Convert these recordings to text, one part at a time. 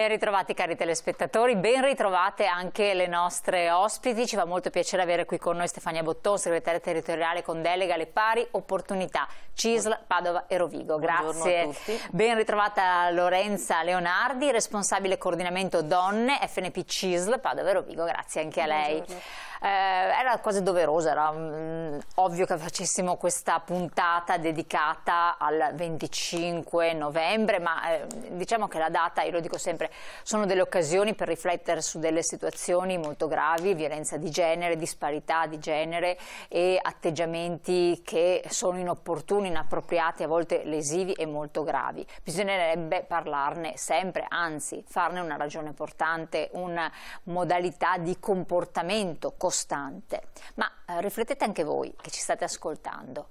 Ben ritrovati cari telespettatori, ben ritrovate anche le nostre ospiti, ci fa molto piacere avere qui con noi Stefania Botton, segretaria territoriale con delega alle pari opportunità, CISL, Padova e Rovigo, grazie. Ben ritrovata Lorenza Leonardi, responsabile coordinamento donne FNP CISL, Padova e Rovigo, grazie anche a lei. Buongiorno eh, era quasi doverosa, era mh, mm, ovvio che facessimo questa puntata dedicata al 25 novembre, ma eh, diciamo che la data, io lo dico sempre, sono delle occasioni per riflettere su delle situazioni molto gravi, violenza di genere, disparità di genere e atteggiamenti che sono inopportuni, inappropriati, a volte lesivi e molto gravi. Bisognerebbe parlarne sempre, anzi farne una ragione portante, una modalità di comportamento costante costante. Ma eh, riflettete anche voi che ci state ascoltando.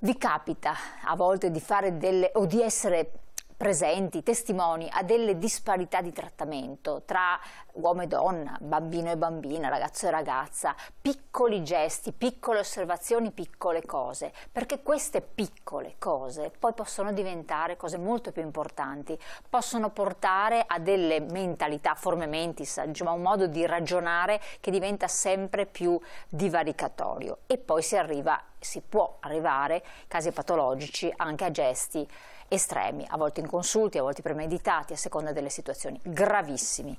Vi capita a volte di fare delle o di essere presenti, testimoni a delle disparità di trattamento tra uomo e donna, bambino e bambina, ragazzo e ragazza, piccoli gesti, piccole osservazioni, piccole cose, perché queste piccole cose poi possono diventare cose molto più importanti, possono portare a delle mentalità, forme mentis, diciamo, un modo di ragionare che diventa sempre più divaricatorio e poi si arriva, si può arrivare, casi patologici, anche a gesti estremi, a volte inconsulti, a volte premeditati, a seconda delle situazioni, gravissimi.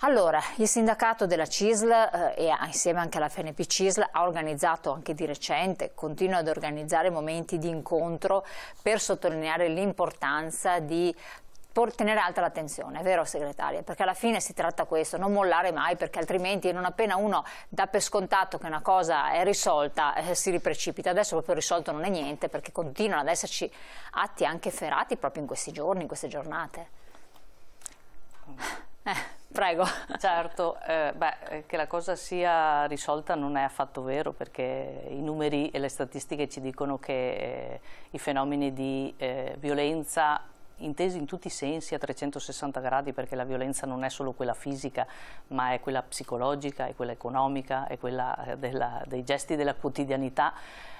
Allora, il sindacato della CISL eh, e insieme anche alla FNP CISL ha organizzato anche di recente, continua ad organizzare momenti di incontro per sottolineare l'importanza di tenere alta la tensione, è vero segretaria? Perché alla fine si tratta questo, non mollare mai perché altrimenti non appena uno dà per scontato che una cosa è risolta eh, si riprecipita, adesso proprio risolto non è niente perché continuano ad esserci atti anche ferati proprio in questi giorni, in queste giornate. Eh. Prego. Certo, eh, beh, eh, che la cosa sia risolta non è affatto vero perché i numeri e le statistiche ci dicono che eh, i fenomeni di eh, violenza inteso in tutti i sensi a 360 gradi perché la violenza non è solo quella fisica ma è quella psicologica, è quella economica, è quella eh, della, dei gesti della quotidianità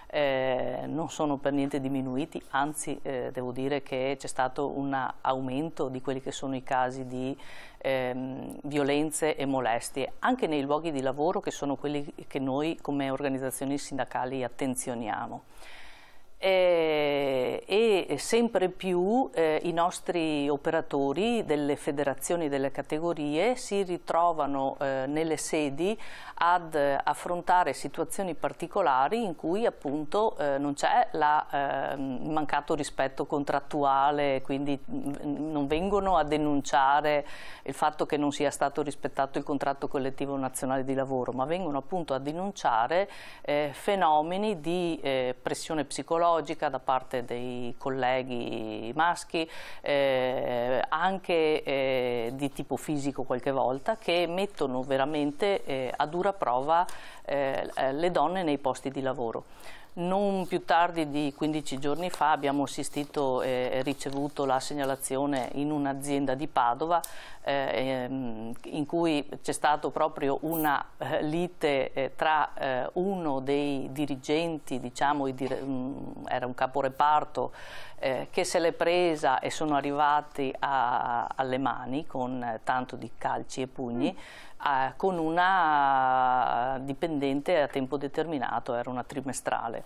eh, non sono per niente diminuiti, anzi eh, devo dire che c'è stato un aumento di quelli che sono i casi di ehm, violenze e molestie, anche nei luoghi di lavoro che sono quelli che noi come organizzazioni sindacali attenzioniamo. Eh, e sempre più eh, i nostri operatori delle federazioni delle categorie si ritrovano eh, nelle sedi ad eh, affrontare situazioni particolari in cui appunto eh, non c'è il ehm, mancato rispetto contrattuale, quindi mm, mm, non vengono a denunciare il fatto che non sia stato rispettato il contratto collettivo nazionale di lavoro, ma vengono appunto a denunciare eh, fenomeni di pressione psicologica psicologica da parte dei colleghi maschi, eh, anche eh, di tipo fisico qualche volta, che mettono veramente eh, a dura prova eh, le donne nei posti di lavoro. Non più tardi di 15 giorni fa abbiamo assistito e ricevuto la segnalazione in un'azienda di Padova eh, ehm, in cui c'è stata proprio una eh, lite eh, tra uno dei dirigenti, diciamo, mm, era un caporeparto, che se l'è presa e sono arrivati a, alle mani con tanto di calci e pugni, mm. con una dipendente a tempo determinato, era una trimestrale.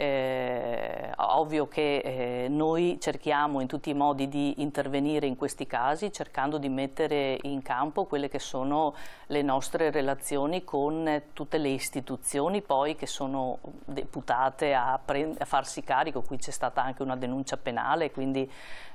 Eh, ovvio che eh, noi cerchiamo in tutti i modi di intervenire in questi casi cercando di mettere in campo quelle che sono le nostre relazioni con tutte le istituzioni poi che sono deputate a, a farsi carico, qui c'è stata anche una denuncia penale quindi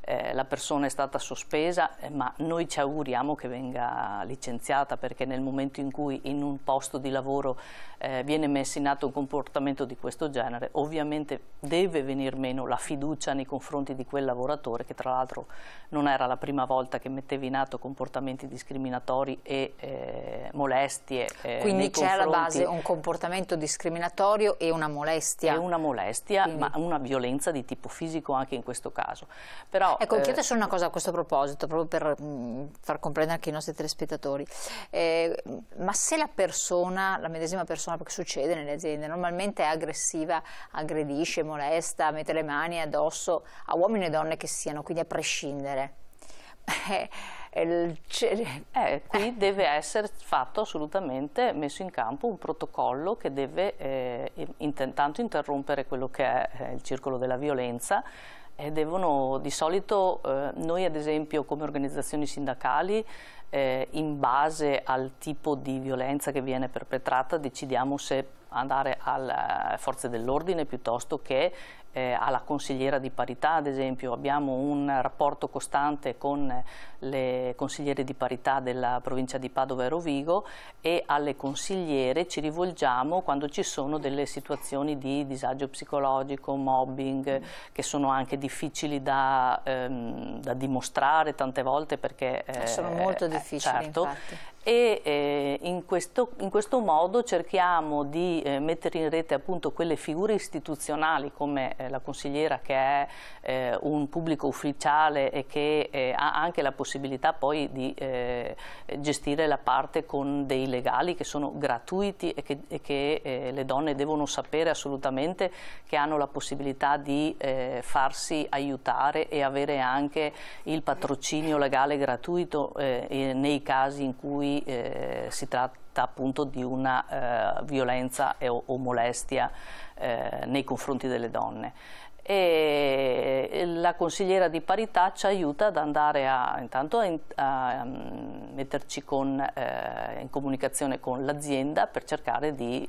eh, la persona è stata sospesa eh, ma noi ci auguriamo che venga licenziata perché nel momento in cui in un posto di lavoro eh, viene messo in atto un comportamento di questo genere ovviamente ovviamente deve venir meno la fiducia nei confronti di quel lavoratore che tra l'altro non era la prima volta che metteva in atto comportamenti discriminatori e eh, molestie. Eh, Quindi c'è alla base un comportamento discriminatorio e una molestia. E una molestia, Quindi. ma una violenza di tipo fisico anche in questo caso. Però, ecco, eh, chiedo solo una cosa a questo proposito, proprio per mh, mm, far comprendere anche i nostri telespettatori. Eh, ma se la persona, la medesima persona, perché succede nelle aziende, normalmente è aggressiva, aggressiva aggredisce, molesta, mette le mani addosso a uomini e donne che siano, quindi a prescindere. Eh, eh, qui deve essere fatto assolutamente messo in campo un protocollo che deve eh, intanto interrompere quello che è eh, il circolo della violenza e devono di solito eh, noi ad esempio come organizzazioni sindacali eh, in base al tipo di violenza che viene perpetrata decidiamo se andare alle eh, forze dell'ordine piuttosto che eh, alla consigliera di parità ad esempio, abbiamo un rapporto costante con le consigliere di parità della provincia di Padova e Rovigo e alle consigliere ci rivolgiamo quando ci sono delle situazioni di disagio psicologico, mobbing, che sono anche difficili da, ehm, da dimostrare tante volte perché... Eh, sono eh, molto eh, difficili certo, infatti e eh, in, questo, in, questo, modo cerchiamo di eh, mettere in rete appunto quelle figure istituzionali come eh, la consigliera che è eh, un pubblico ufficiale e che eh, ha anche la possibilità poi di eh, gestire la parte con dei legali che sono gratuiti e che, e che le donne devono sapere assolutamente che hanno la possibilità di farsi aiutare e avere anche il patrocinio legale gratuito nei casi in cui eh, si tratta appunto di una eh, violenza e, o, o, molestia eh, nei confronti delle donne. E la consigliera di parità ci aiuta ad andare a, intanto a, a mm, metterci con, eh, in comunicazione con l'azienda per cercare di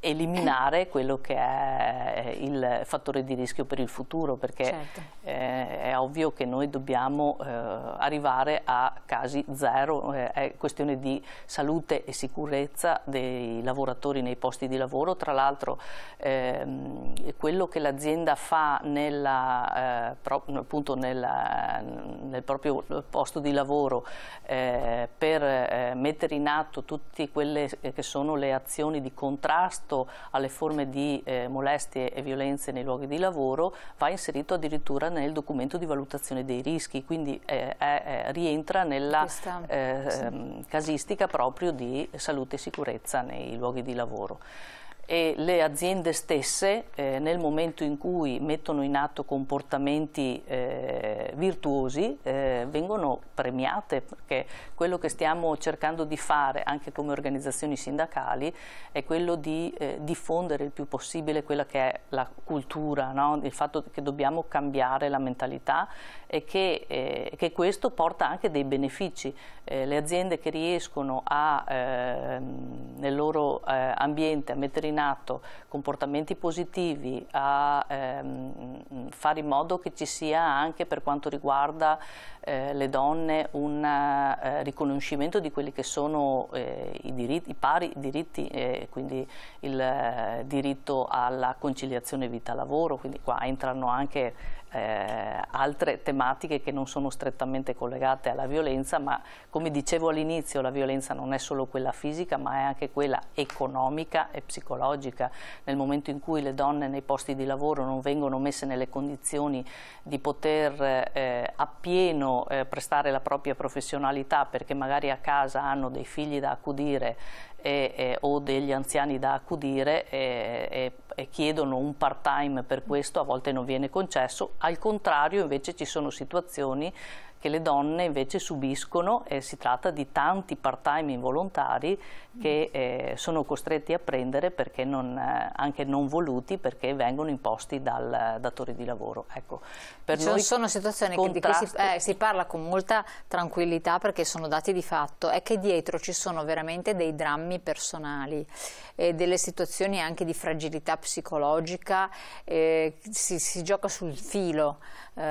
eliminare quello che è eh, il fattore di rischio per il futuro perché certo. eh, è ovvio che noi dobbiamo eh, arrivare a casi zero, eh, è questione di salute e sicurezza dei lavoratori nei posti di lavoro, tra l'altro ehm, quello che l'azienda fa nella, eh, pro, nella, nel proprio posto di lavoro per mettere in atto tutte quelle che sono le azioni di contrasto contrasto alle forme di eh, molestie e violenze nei luoghi di lavoro va inserito addirittura nel documento di valutazione dei rischi, quindi eh, eh, rientra nella Questa, eh, sì. Ehm, casistica proprio di salute e sicurezza nei luoghi di lavoro e le aziende stesse eh, nel momento in cui mettono in atto comportamenti eh, virtuosi eh, vengono premiate perché quello che stiamo cercando di fare anche come organizzazioni sindacali è quello di eh, diffondere il più possibile quella che è la cultura, no? il fatto che dobbiamo cambiare la mentalità e che, eh, che questo porta anche dei benefici. Eh, le aziende che riescono a, ehm, nel loro ambiente a mettere in determinato comportamenti positivi, a ehm, fare in modo che ci sia anche per quanto riguarda eh, le donne un eh, riconoscimento di quelli che sono eh, i, diritti, i, pari diritti, eh, quindi il eh, diritto alla conciliazione vita-lavoro, quindi qua entrano anche eh, altre tematiche che non sono strettamente collegate alla violenza, ma come dicevo all'inizio la violenza non è solo quella fisica, ma è anche quella economica e psicologica. Nel momento in cui le donne nei posti di lavoro non vengono messe nelle condizioni di poter eh, appieno eh, prestare la propria professionalità perché magari a casa hanno dei figli da accudire e, e, eh, o degli anziani da accudire, eh, e, chiedono un part time per questo, a volte non viene concesso, al contrario invece ci sono situazioni che le donne invece subiscono, eh, si tratta di tanti part-time involontari che eh, sono costretti a prendere perché non, eh, anche non voluti perché vengono imposti dal datore di lavoro. Ecco, per cioè, noi sono situazioni contrasto... di cui si, eh, si parla con molta tranquillità perché sono dati di fatto, è che dietro ci sono veramente dei drammi personali e delle situazioni anche di fragilità psicologica, eh, si, si, gioca sul filo eh,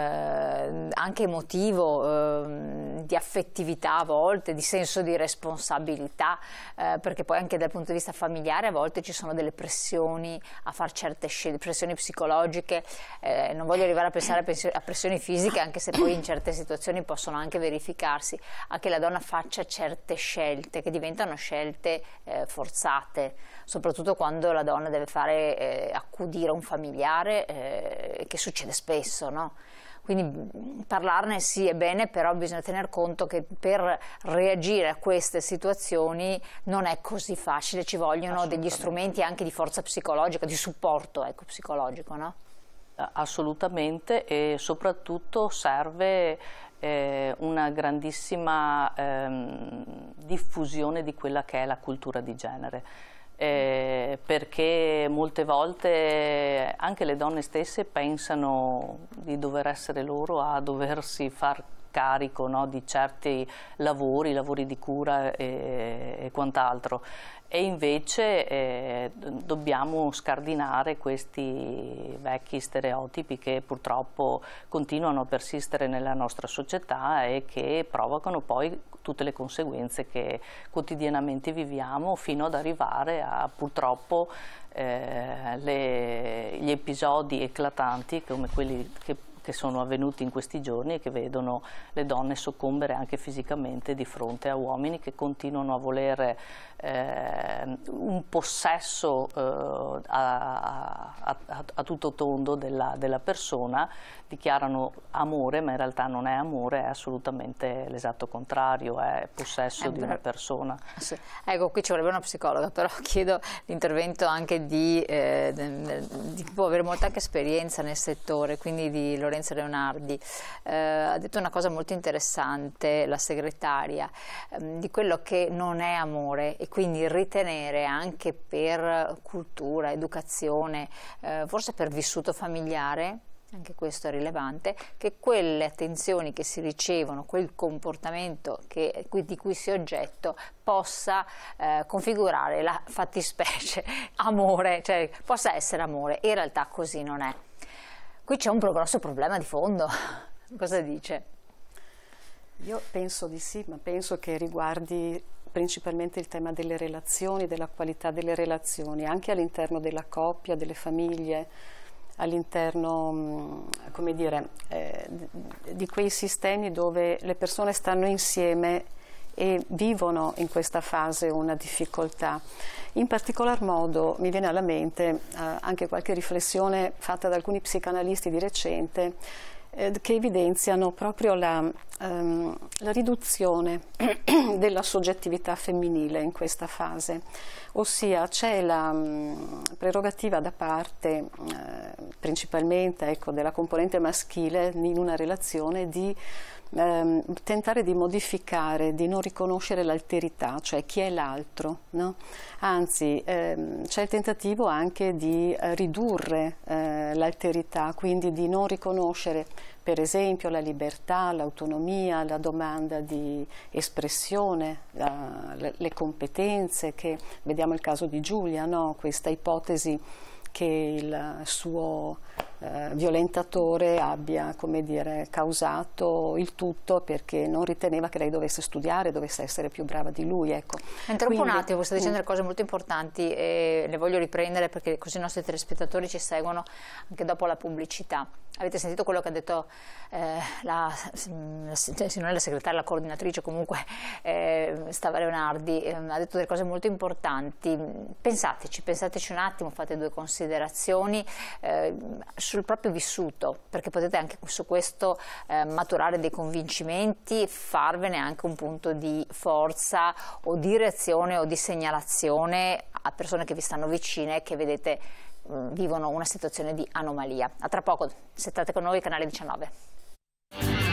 anche emotivo Ehm, di affettività a volte, di senso di responsabilità, eh, perché poi anche dal punto di vista familiare a volte ci sono delle pressioni a fare certe scelte, pressioni psicologiche, eh, non voglio arrivare a pensare a, pressioni fisiche, anche se poi in certe situazioni possono anche verificarsi, a che la donna faccia certe scelte che diventano scelte eh, forzate, soprattutto quando la donna deve fare eh, accudire un familiare, eh, che succede spesso, no? Quindi mm, parlarne sì è bene, però bisogna tener conto che per reagire a queste situazioni non è così facile, ci vogliono degli strumenti anche di forza psicologica, di supporto ecco, psicologico, no? Assolutamente e soprattutto serve eh, una grandissima ehm, diffusione di quella che è la cultura di genere eh, perché molte volte anche le donne stesse pensano di dover essere loro a doversi far sovraccarico no, di certi lavori, lavori di cura e, e quant'altro e invece eh, dobbiamo scardinare questi vecchi stereotipi che purtroppo continuano a persistere nella nostra società e che provocano poi tutte le conseguenze che quotidianamente viviamo fino ad arrivare a purtroppo eh, le, gli episodi eclatanti come quelli che che sono avvenuti in questi giorni e che vedono le donne soccombere anche fisicamente di fronte a uomini che continuano a volere eh, un possesso eh, a, a, a, tutto tondo della, della persona, dichiarano amore ma in realtà non è amore, è assolutamente l'esatto contrario, è possesso eh, di una persona. Sì. Ecco, qui ci vorrebbe una psicologa, però chiedo l'intervento anche di, eh, di, di chi può avere molta anche esperienza nel settore, quindi di Lorenzo Lorenzo Leonardi, eh, ha detto una cosa molto interessante la segretaria, ehm, di quello che non è amore e quindi ritenere anche per cultura, educazione, eh, forse per vissuto familiare, anche questo è rilevante, che quelle attenzioni che si ricevono, quel comportamento che, di cui si è oggetto possa eh, configurare la fattispecie amore, cioè possa essere amore. In realtà così non è. Qui c'è un grosso problema di fondo. Cosa dice? Io penso di sì, ma penso che riguardi principalmente il tema delle relazioni, della qualità delle relazioni, anche all'interno della coppia, delle famiglie, all'interno mm, eh, di quei sistemi dove le persone stanno insieme e vivono in questa fase una difficoltà. In particolar modo mi viene alla mente eh, anche qualche riflessione fatta da alcuni psicanalisti di recente eh, che evidenziano proprio la, ehm, la riduzione della soggettività femminile in questa fase, ossia c'è la mh, mm, prerogativa da parte eh, principalmente ecco, della componente maschile in una relazione di ehm, tentare di modificare, di non riconoscere l'alterità, cioè chi è l'altro, no? anzi ehm, c'è il tentativo anche di eh, ridurre eh, l'alterità, quindi di non riconoscere per esempio la libertà, l'autonomia, la domanda di espressione, la, le competenze, che vediamo il caso di Giulia, no? questa ipotesi che il suo eh, violentatore abbia come dire, causato il tutto perché non riteneva che lei dovesse studiare, dovesse essere più brava di lui. Ecco. Interrompo un attimo, state dicendo mm. delle cose molto importanti e le voglio riprendere perché così i nostri telespettatori ci seguono anche dopo la pubblicità. Avete sentito quello che ha detto eh, la, mm, cioè, se non è la segretaria, la coordinatrice comunque eh, Stava Leonardi, eh, ha detto delle cose molto importanti. Pensateci, pensateci un attimo, fate due considerazioni. Eh, sul proprio vissuto, perché potete anche su questo eh, maturare dei convincimenti, farvene anche un punto di forza o di reazione o di segnalazione a persone che vi stanno vicine e che vedete mh, mm, vivono una situazione di anomalia. A tra poco, se state con noi, canale 19.